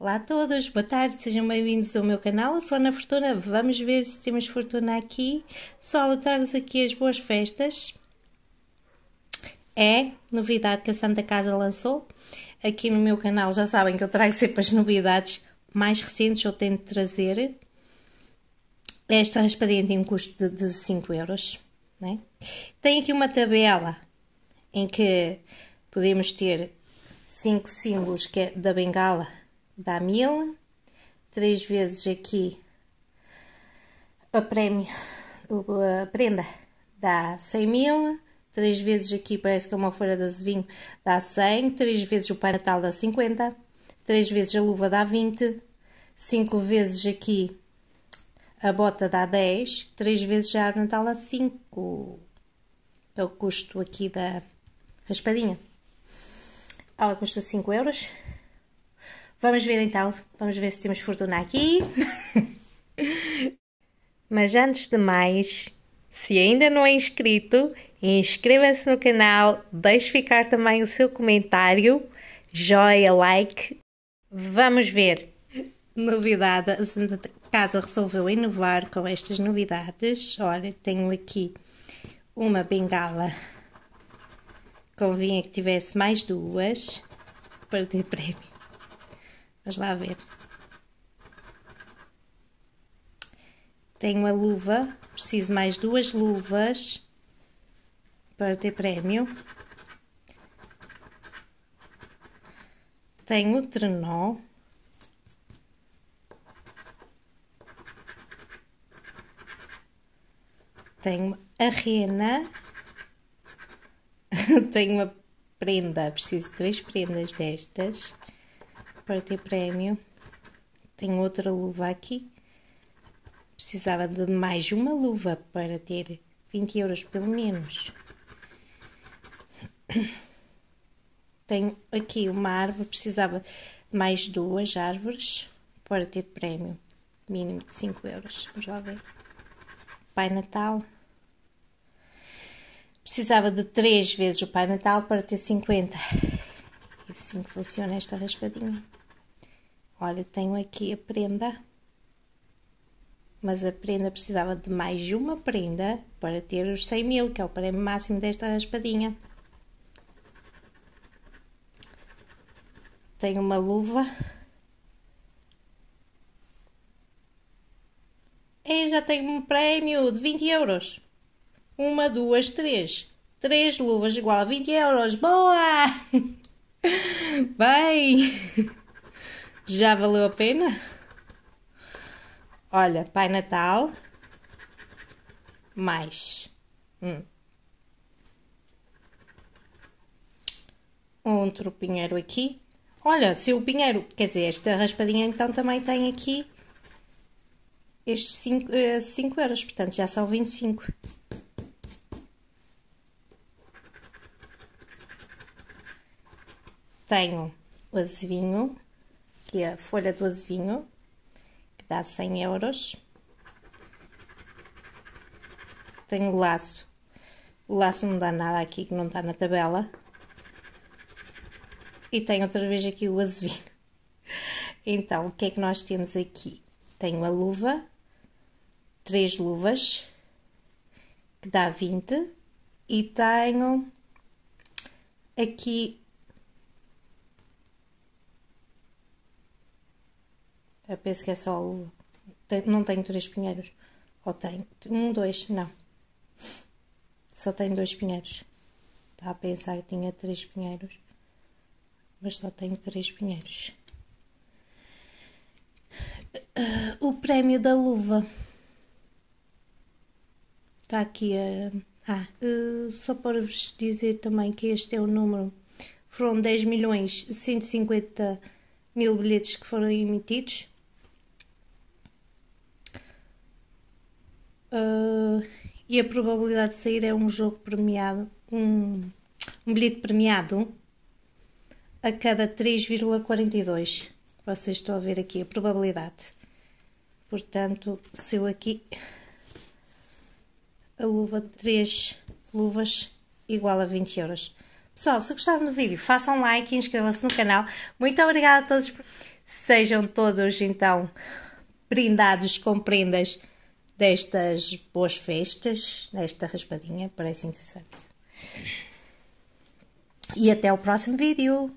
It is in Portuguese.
Olá a todos, boa tarde, sejam bem-vindos ao meu canal. Eu sou Ana Fortuna, vamos ver se temos fortuna aqui. Pessoal, eu trago-vos aqui as boas festas. É novidade que a Santa Casa lançou. Aqui no meu canal já sabem que eu trago sempre as novidades mais recentes, eu tento trazer. Esta transparente tem um custo de, de 5 euros. Né? Tem aqui uma tabela em que podemos ter cinco símbolos que é da bengala dá mil. Três vezes aqui a prémio, a prenda dá 100 mil. Três vezes aqui parece que é uma folha de azevinho, dá 100. Três vezes o pai natal dá 50. Três vezes a luva dá 20. Cinco vezes aqui a bota dá 10. Três vezes a árvore natal dá 5. É o custo aqui da raspadinha. Ela custa 5 euros. Vamos ver então, vamos ver se temos fortuna aqui. Mas antes de mais, se ainda não é inscrito, inscreva-se no canal, deixe ficar também o seu comentário, joia, like. Vamos ver. Novidade, a Santa Casa resolveu inovar com estas novidades. Olha, tenho aqui uma bengala. Convinha que tivesse mais duas para ter prémio. Vamos lá ver. Tenho a luva, preciso mais duas luvas para ter prémio. Tenho o trenó. Tenho a rena. Tenho a prenda, preciso de três prendas destas para ter prémio. Tenho outra luva aqui. Precisava de mais uma luva para ter 20 euros pelo menos. Tenho aqui uma árvore, precisava de mais duas árvores para ter prémio mínimo de 5 euros. Vamos lá ver. Pai Natal. Precisava de 3 vezes o Pai Natal para ter 50. É assim que funciona esta raspadinha. Olha, tenho aqui a prenda, mas a prenda precisava de mais uma prenda para ter os 100 mil, que é o prémio máximo desta raspadinha. Tenho uma luva. E já tenho um prémio de 20 euros. Uma, duas, três. Três luvas igual a 20 euros. Boa! Bem! Já valeu a pena? Olha, Pai Natal, mais hum. outro pinheiro aqui. Olha, se o pinheiro, quer dizer, esta raspadinha então também tem aqui estes 5 eh, euros, portanto já são 25. Tenho o azevinho que é a folha do azevinho, que dá 100 euros. Tenho o laço. O laço não dá nada aqui, que não está na tabela. E tenho outra vez aqui o azevinho. Então, o que é que nós temos aqui? Tenho a luva, três luvas, que dá 20. E tenho aqui Eu penso que é só o. Não tenho três pinheiros. Ou tenho? Um, dois, não. Só tenho dois pinheiros. Estava a pensar que tinha três pinheiros. Mas só tenho três pinheiros. O prémio da luva. Está aqui a. Ah, eh, só para vos dizer também que este é o número. Foram 10 milhões 150 mil bilhetes que foram emitidos e a probabilidade de sair é um jogo premiado, um, um bilhete premiado a cada 3,42. Vocês estão a ver aqui a probabilidade. Portanto, se eu aqui a luva de 3 luvas igual a 20 euros. Pessoal, se gostaram do vídeo, façam like e inscrevam-se no canal. Muito obrigada a todos. Sejam todos, então, brindados com prendas destas boas festas, desta raspadinha, parece interessante. E até o próximo vídeo!